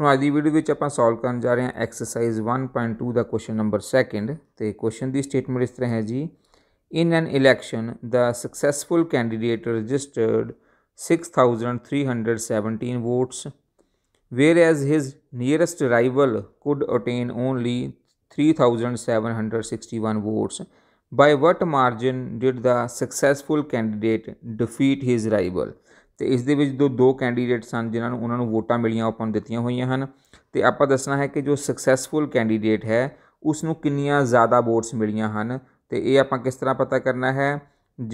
ਹੁਣ ਅੱਜ ਦੀ ਵੀਡੀਓ ਵਿੱਚ ਆਪਾਂ ਸੋਲਵ ਕਰਨ ਜਾ ਰਹੇ ਹਾਂ ਐਕਸਰਸਾਈਜ਼ 1.2 ਦਾ ਕੁਐਸਚਨ ਨੰਬਰ 2 ਤੇ ਕੁਐਸਚਨ ਦੀ ਸਟੇਟਮੈਂਟ ਇਸ ਤਰ੍ਹਾਂ ਹੈ ਜੀ in an election the successful candidate registered 6317 votes whereas his nearest rival could attain only 3761 votes by what margin did the successful candidate defeat his rival ਤੇ ਇਸ ਦੇ ਵਿੱਚ ਦੋ ਦੋ ਕੈਂਡੀਡੇਟ ਸਨ ਜਿਨ੍ਹਾਂ ਨੂੰ ਉਹਨਾਂ ਨੂੰ ਵੋਟਾਂ ਮਿਲੀਆਂ ਆਪਾਂ ਨੂੰ ਦਿੱਤੀਆਂ ਹੋਈਆਂ ਹਨ ਤੇ ਆਪਾਂ ਦੱਸਣਾ ਹੈ ਕਿ ਜੋ ਸਕਸੈਸਫੁਲ ਕੈਂਡੀਡੇਟ ਹੈ ਉਸ ਨੂੰ ਕਿੰਨੀਆਂ ਜ਼ਿਆਦਾ ਵੋਟਸ ਮਿਲੀਆਂ ਹਨ ਤੇ ਇਹ ਆਪਾਂ ਕਿਸ ਤਰ੍ਹਾਂ ਪਤਾ ਕਰਨਾ ਹੈ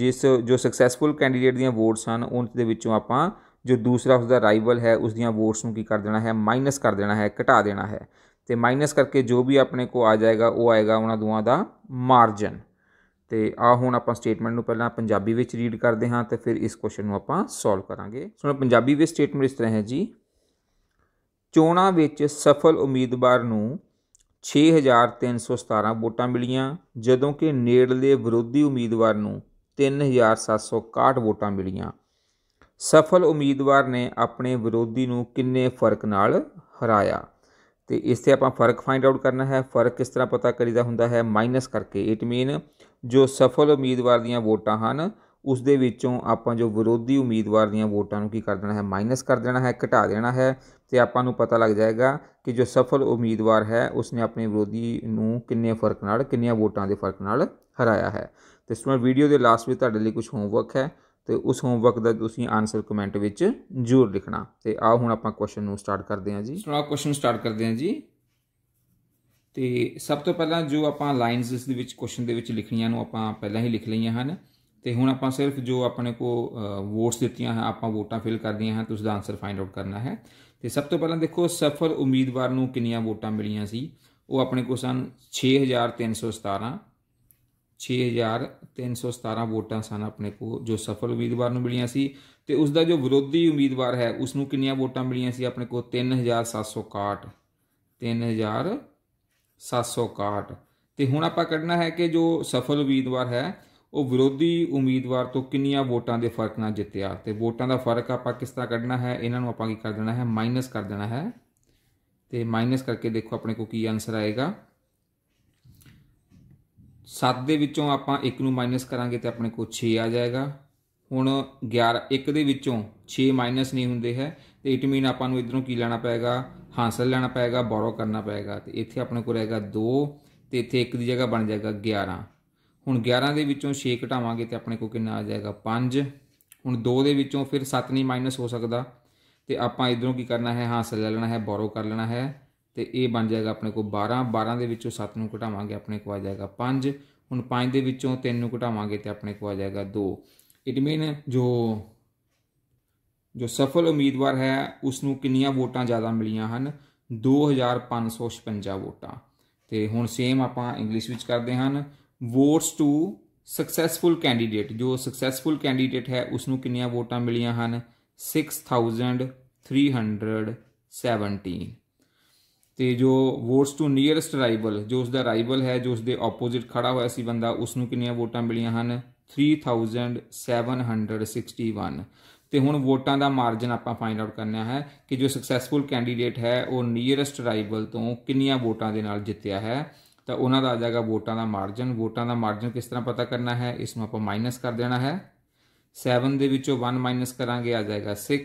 ਜਿਸ ਜੋ ਸਕਸੈਸਫੁਲ ਕੈਂਡੀਡੇਟ ਦੀਆਂ ਵੋਟਸ ਹਨ ਉਹਨਾਂ ਦੇ ਵਿੱਚੋਂ ਆਪਾਂ ਜੋ ਦੂਸਰਾ ਉਸ ਦਾ ਰਾਈਵਲ ਹੈ ਉਸ ਦੀਆਂ ਵੋਟਸ ਨੂੰ ਕੀ ਕਰ ਦੇਣਾ ਹੈ ਮਾਈਨਸ ਕਰ ਦੇਣਾ ਹੈ ਘਟਾ ਦੇਣਾ ਹੈ ਤੇ ਮਾਈਨਸ ਕਰਕੇ ਜੋ ਵੀ ਆਪਣੇ ਕੋ ਆ ਜਾਏਗਾ ਉਹ ਆਏਗਾ ਉਹਨਾਂ ਦੋਵਾਂ ਦਾ ਮਾਰਜਨ ਤੇ ਆ ਹੁਣ ਆਪਾਂ ਸਟੇਟਮੈਂਟ ਨੂੰ ਪਹਿਲਾਂ ਪੰਜਾਬੀ ਵਿੱਚ ਰੀਡ ਕਰਦੇ ਹਾਂ ਤੇ ਫਿਰ ਇਸ ਕੁਐਸਚਨ ਨੂੰ ਆਪਾਂ ਸੋਲਵ ਕਰਾਂਗੇ ਸੋ ਪੰਜਾਬੀ ਵਿੱਚ ਸਟੇਟਮੈਂਟ ਇਸ ਤਰ੍ਹਾਂ ਹੈ ਜੀ ਚੋਣਾਂ ਵਿੱਚ ਸਫਲ ਉਮੀਦਵਾਰ ਨੂੰ 6317 ਵੋਟਾਂ ਮਿਲੀਆਂ ਜਦੋਂ ਕਿ ਨੇੜਲੇ ਵਿਰੋਧੀ ਉਮੀਦਵਾਰ ਨੂੰ 3761 ਵੋਟਾਂ ਮਿਲੀਆਂ ਸਫਲ ਉਮੀਦਵਾਰ ਨੇ ਆਪਣੇ ਵਿਰੋਧੀ ਨੂੰ ਕਿੰਨੇ ਫਰਕ ਨਾਲ ਹਰਾਇਆ ਤੇ ਇਸ ਤੇ ਆਪਾਂ ਫਰਕ ਫਾਈਂਡ ਆਊਟ ਕਰਨਾ ਹੈ ਫਰਕ ਕਿਸ ਤਰ੍ਹਾਂ ਪਤਾ ਕਰੀਦਾ ਹੁੰਦਾ ਹੈ ਮਾਈਨਸ ਕਰਕੇ ਇਟ ਮੀਨ ਜੋ ਸਫਲ ਉਮੀਦਵਾਰ ਦੀਆਂ ਵੋਟਾਂ ਹਨ ਉਸ ਦੇ ਵਿੱਚੋਂ ਆਪਾਂ ਜੋ ਵਿਰੋਧੀ ਉਮੀਦਵਾਰ ਦੀਆਂ ਵੋਟਾਂ ਨੂੰ ਕੀ ਕਰ ਦੇਣਾ ਹੈ ਮਾਈਨਸ ਕਰ ਦੇਣਾ ਹੈ ਘਟਾ ਦੇਣਾ ਹੈ ਤੇ ਆਪਾਂ ਨੂੰ ਪਤਾ ਲੱਗ ਜਾਏਗਾ ਕਿ ਜੋ ਸਫਲ ਉਮੀਦਵਾਰ ਹੈ ਉਸਨੇ ਆਪਣੇ ਵਿਰੋਧੀ ਨੂੰ ਕਿੰਨੇ ਫਰਕ ਨਾਲ ਕਿੰਨੀਆਂ ਵੋਟਾਂ ਦੇ ਫਰਕ ਨਾਲ ਹਰਾਇਆ ਹੈ ਤੇ ਸਟੂਡੈਂਟ ਵੀਡੀਓ ਦੇ ਲਾਸਟ ਵਿੱਚ ਤੁਹਾਡੇ ਲਈ ਕੁਝ ਹੋਮਵਰਕ ਹੈ ਤੇ ਉਸ ਹੋਮਵਰਕ ਦਾ ਤੁਸੀਂ ਆਨਸਰ ਕਮੈਂਟ ਵਿੱਚ ਜ਼ਰੂਰ ਲਿਖਣਾ ਤੇ ਆਓ ਹੁਣ ਆਪਾਂ ਕੁਐਸਚਨ ਨੂੰ ਸਟਾਰਟ ਕਰਦੇ ਹਾਂ ਜੀ ਸੋ ਕੁਐਸਚਨ ਸਟਾਰਟ ਕਰਦੇ ਹਾਂ ਜੀ ਤੇ ਸਭ ਤੋਂ ਪਹਿਲਾਂ ਜੋ ਆਪਾਂ ਲਾਈਨਸ ਇਸ ਦੇ ਵਿੱਚ ਕੁਐਸਚਨ ਦੇ ਵਿੱਚ ਲਿਖਣੀਆਂ ਨੂੰ ਆਪਾਂ ਪਹਿਲਾਂ ਹੀ ਲਿਖ ਲਈਆਂ ਹਨ ਤੇ ਹੁਣ ਆਪਾਂ ਸਿਰਫ ਜੋ ਆਪਣੇ ਕੋ ਵੋਟਸ ਦਿੱਤੀਆਂ ਹਨ ਆਪਾਂ ਵੋਟਾਂ ਫਿਲ ਕਰਦੀਆਂ ਹਨ ਤੁਸੀਂ ਦਾ ਆਨਸਰ ਫਾਈਂਡ ਆਊਟ ਕਰਨਾ ਹੈ ਤੇ ਸਭ ਤੋਂ ਪਹਿਲਾਂ ਦੇਖੋ ਸਫਲ ਉਮੀਦਵਾਰ ਨੂੰ ਕਿੰਨੀਆਂ ਵੋਟਾਂ ਮਿਲੀਆਂ ਸੀ ਉਹ ਆਪਣੇ ਕੋ ਸਨ 6317 6317 ਵੋਟਾਂ ਸਨ ਆਪਣੇ ਕੋ ਜੋ ਸਫਲ ਉਮੀਦਵਾਰ ਨੂੰ ਮਿਲੀਆਂ ਸੀ ਤੇ ਉਸ ਦਾ ਜੋ ਵਿਰੋਧੀ ਉਮੀਦਵਾਰ ਹੈ ਉਸ ਨੂੰ ਕਿੰਨੀਆਂ ਵੋਟਾਂ ਮਿਲੀਆਂ ਸੀ ਆਪਣੇ ਕੋ 3761 3761 ਤੇ ਹੁਣ ਆਪਾਂ ਕੱਢਣਾ ਹੈ ਕਿ ਜੋ ਸਫਲ ਉਮੀਦਵਾਰ ਹੈ ਉਹ ਵਿਰੋਧੀ ਉਮੀਦਵਾਰ ਤੋਂ ਕਿੰਨੀਆਂ ਵੋਟਾਂ ਦੇ ਫਰਕ ਨਾਲ ਜਿੱਤਿਆ ਤੇ ਵੋਟਾਂ ਦਾ ਫਰਕ ਆਪਾਂ ਕਿਸ ਤਰ੍ਹਾਂ ਕੱਢਣਾ ਹੈ ਇਹਨਾਂ ਨੂੰ ਆਪਾਂ ਕੀ ਕਰ ਦੇਣਾ ਹੈ ਮਾਈਨਸ ਕਰ ਦੇਣਾ ਹੈ ਤੇ ਮਾਈਨਸ ਕਰਕੇ ਦੇਖੋ ਆਪਣੇ ਕੋ ਕੀ ਆਨਸਰ ਆਏਗਾ 7 ਦੇ ਵਿੱਚੋਂ ਆਪਾਂ 1 ਨੂੰ ਮਾਈਨਸ ਕਰਾਂਗੇ ਤੇ ਆਪਣੇ ਕੋਲ 6 ਆ ਜਾਏਗਾ ਹੁਣ 11 1 ਦੇ ਵਿੱਚੋਂ 6 ਮਾਈਨਸ ਨਹੀਂ ਹੁੰਦੇ ਹੈ ਤੇ ਇਟ ਮੀਨ ਆਪਾਂ ਨੂੰ ਇਧਰੋਂ ਕੀ ਲੈਣਾ ਪਏਗਾ ਹਾਸਲ ਲੈਣਾ ਪਏਗਾ ਬੋਰੋ ਕਰਨਾ ਪਏਗਾ ਤੇ ਇੱਥੇ ਆਪਣੇ ਕੋਲ ਰਹੇਗਾ 2 ਤੇ ਇੱਥੇ 1 ਦੀ ਜਗ੍ਹਾ ਬਣ ਜਾਏਗਾ 11 ਹੁਣ 11 ਦੇ ਵਿੱਚੋਂ 6 ਘਟਾਵਾਂਗੇ ਤੇ ਆਪਣੇ ਕੋਲ ਕਿੰਨਾ ਆ ਜਾਏਗਾ 5 ਹੁਣ 2 ਦੇ ਵਿੱਚੋਂ ਫਿਰ 7 ਨਹੀਂ ਮਾਈਨਸ ਹੋ ਸਕਦਾ ਤੇ ਆਪਾਂ ਇਧਰੋਂ ਕੀ ਕਰਨਾ ਹੈ ਹਾਸਲ ਲੈ ਲੈਣਾ ਹੈ ਬੋਰੋ ਕਰ ਲੈਣਾ ਹੈ ਤੇ ਇਹ ਬਣ ਜਾਏਗਾ ਆਪਣੇ ਕੋਲ 12 12 ਦੇ ਵਿੱਚੋਂ 7 ਨੂੰ ਘਟਾਵਾਂਗੇ ਆਪਣੇ ਕੋਲ ਆ ਜਾਏਗਾ 5 ਹੁਣ 5 ਦੇ ਵਿੱਚੋਂ 3 ਨੂੰ ਘਟਾਵਾਂਗੇ ਤੇ ਆਪਣੇ ਕੋਲ ਆ ਜਾਏਗਾ 2 ਇਟ ਮੀਨ ਜੋ ਜੋ ਸਫਲ ਉਮੀਦਵਾਰ ਹੈ ਉਸ ਨੂੰ ਕਿੰਨੀਆਂ ਵੋਟਾਂ ਜ਼ਿਆਦਾ ਮਿਲੀਆਂ ਹਨ 2556 ਵੋਟਾਂ ਤੇ ਹੁਣ ਸੇਮ ਆਪਾਂ ਇੰਗਲਿਸ਼ ਵਿੱਚ ਕਰਦੇ ਹਨ ਵੋਟਸ ਟੂ ਸਕਸੈਸਫੁਲ ਕੈਂਡੀਡੇਟ ਜੋ ਸਕਸੈਸਫੁਲ ਕੈਂਡੀਡੇਟ ਹੈ ਉਸ ਨੂੰ ਕਿੰਨੀਆਂ ਵੋਟਾਂ ਮਿਲੀਆਂ ਹਨ 6317 ਤੇ ਜੋ ਵੋਟਸ ਟੂ ਨੀਅਰਸਟ ਰਾਈਵਲ ਜੋ ਉਸ ਦਾ ਰਾਈਵਲ ਹੈ ਜੋ ਉਸ ਦੇ ਆਪੋਜ਼ਿਟ ਖੜਾ ਹੋਇਆ ਸੀ ਬੰਦਾ ਉਸ ਨੂੰ ਕਿੰਨੀਆਂ ਵੋਟਾਂ ਮਿਲੀਆਂ ਹਨ 3761 ਤੇ ਹੁਣ ਵੋਟਾਂ ਦਾ ਮਾਰਜਨ ਆਪਾਂ ਫਾਈਂਡ ਆਊਟ ਕਰਨਾ ਹੈ ਕਿ ਜੋ ਸਕਸੈਸਫੁਲ ਕੈਂਡੀਡੇਟ ਹੈ ਉਹ ਨੀਅਰਸਟ ਰਾਈਵਲ ਤੋਂ ਕਿੰਨੀਆਂ ਵੋਟਾਂ ਦੇ ਨਾਲ ਜਿੱਤਿਆ ਹੈ ਤਾਂ ਉਹਨਾਂ ਦਾ ਆ ਜਾਏਗਾ ਵੋਟਾਂ ਦਾ ਮਾਰਜਨ ਵੋਟਾਂ ਦਾ ਮਾਰਜਨ ਕਿਸ ਤਰ੍ਹਾਂ ਪਤਾ ਕਰਨਾ ਹੈ ਇਸ ਨੂੰ ਆਪਾਂ ਮਾਈਨਸ ਕਰ ਦੇਣਾ ਹੈ 7 ਦੇ ਵਿੱਚੋਂ 1 ਮਾਈਨਸ ਕਰਾਂਗੇ ਆ ਜਾਏਗਾ 6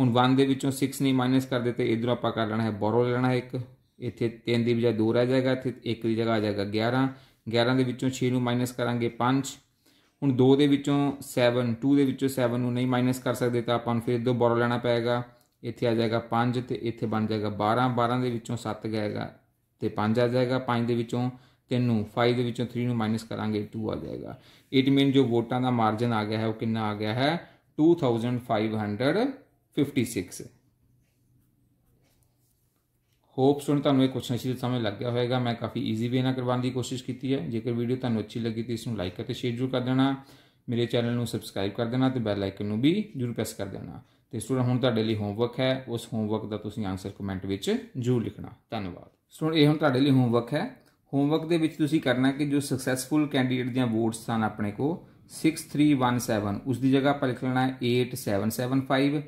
ਹੁਣ 1 ਦੇ ਵਿੱਚੋਂ 6 ਨਹੀਂ ਮਾਈਨਸ ਕਰ ਦਿੱਤੇ ਇਧਰੋਂ ਆਪਾਂ ਕਰ ਲੈਣਾ ਹੈ ਬੋਰੋ ਲੈਣਾ ਹੈ ਇੱਕ ਇੱਥੇ 3 ਦੀ ਬਜਾਏ 2 ਰਹਿ ਜਾਏਗਾ ਇੱਥੇ 1 ਦੀ ਜਗ੍ਹਾ ਆ ਜਾਏਗਾ 11 11 ਦੇ ਵਿੱਚੋਂ 6 ਨੂੰ ਮਾਈਨਸ ਕਰਾਂਗੇ 5 ਹੁਣ 2 ਦੇ ਵਿੱਚੋਂ 7 2 ਦੇ ਵਿੱਚੋਂ 7 ਨੂੰ ਨਹੀਂ ਮਾਈਨਸ ਕਰ ਸਕਦੇ ਤਾਂ ਆਪਾਂ ਨੂੰ ਫਿਰ ਦੋ ਬੋਰੋ ਲੈਣਾ ਪਏਗਾ ਇੱਥੇ ਆ ਜਾਏਗਾ 5 ਤੇ ਇੱਥੇ ਬਣ ਜਾਏਗਾ 12 12 ਦੇ ਵਿੱਚੋਂ 7 ਗਏਗਾ ਤੇ 5 ਆ ਜਾਏਗਾ 5 ਦੇ ਵਿੱਚੋਂ 3 ਨੂੰ 5 ਦੇ ਵਿੱਚੋਂ 3 ਨੂੰ ਮਾਈਨਸ ਕਰਾਂਗੇ 2 ਆ ਜਾਏਗਾ ਇਟ ਮੀਨ ਜੋ ਵੋਟਾਂ ਦਾ ਮਾਰਜਨ ਆ ਗਿਆ ਹੈ ਉਹ ਕਿੰਨਾ ਆ ਗਿਆ ਹੈ 2500 56 ਹੋਪਸ ਹੋਪ ਸੁਣ ਤੁਹਾਨੂੰ ਇਹ ਕੁਛ ਨਸ਼ੀਲ ਸਮਝ ਲੱਗ ਗਿਆ ਹੋਵੇਗਾ ਮੈਂ ਕਾਫੀ ਈਜ਼ੀ ਵੇ ਨਾਲ ਕਰਵਾਉਣ ਦੀ ਕੋਸ਼ਿਸ਼ ਕੀਤੀ ਹੈ ਜੇਕਰ ਵੀਡੀਓ ਤੁਹਾਨੂੰ ਅੱਛੀ ਲੱਗੀ ਤੇ ਇਸ ਨੂੰ ਲਾਈਕ ਅਤੇ ਸ਼ੇਅਰ ਜ਼ਰੂਰ ਕਰ ਦੇਣਾ ਮੇਰੇ ਚੈਨਲ ਨੂੰ ਸਬਸਕ੍ਰਾਈਬ ਕਰ ਦੇਣਾ ਤੇ ਬੈਲ ਆਈਕਨ ਨੂੰ ਵੀ ਜ਼ਰੂਰ ਪ੍ਰੈਸ ਕਰ ਦੇਣਾ ਤੇ ਸਟੂਡੈਂਟ ਹੁਣ ਤੁਹਾਡੇ ਲਈ ਹੋਮਵਰਕ ਹੈ ਉਸ ਹੋਮਵਰਕ ਦਾ ਤੁਸੀਂ ਆਨਸਰ ਕਮੈਂਟ ਵਿੱਚ ਜ਼ਰੂਰ ਲਿਖਣਾ ਧੰਨਵਾਦ ਸਟੂਡੈਂਟ ਇਹ ਹੁਣ ਤੁਹਾਡੇ ਲਈ ਹੋਮਵਰਕ ਹੈ ਹੋਮਵਰਕ ਦੇ ਵਿੱਚ ਤੁਸੀਂ ਕਰਨਾ ਕਿ ਜੋ ਸਕਸੈਸਫੁਲ ਕੈਂਡੀਡੇਟ ਦੀਆਂ ਵੋਟਸ ਹਨ ਆਪਣੇ ਕੋ 6317 ਉਸ ਦੀ ਜਗ੍ਹਾ ਪਰ ਲਿਖ ਲੈਣਾ 8775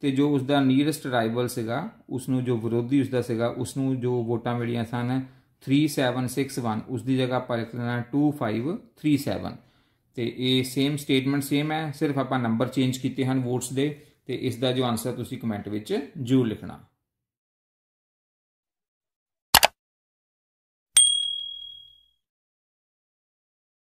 ਤੇ ਜੋ ਉਸ ਦਾ ਨੀਅਰੈਸਟ ਰਾਈਵਲ ਸੀਗਾ ਉਸ ਨੂੰ ਜੋ ਵਿਰੋਧੀ ਉਸ ਦਾ ਸੀਗਾ ਉਸ ਨੂੰ ਜੋ ਵੋਟਾਂ ਮਿਲੀਆਂ ਸਨ 3761 ਉਸ ਦੀ ਜਗ੍ਹਾ ਆਪਾਂ ਲਿਖ ਲੈਣਾ 2537 ਤੇ ਇਹ ਸੇਮ ਸਟੇਟਮੈਂਟ ਸੇਮ ਹੈ ਸਿਰਫ ਆਪਾਂ ਨੰਬਰ ਚੇਂਜ ਕੀਤੇ ਹਨ ਵੋਟਸ ਦੇ ਤੇ ਇਸ ਦਾ ਜੋ ਆਨਸਰ ਤੁਸੀਂ ਕਮੈਂਟ ਵਿੱਚ ਜੂ ਲਿਖਣਾ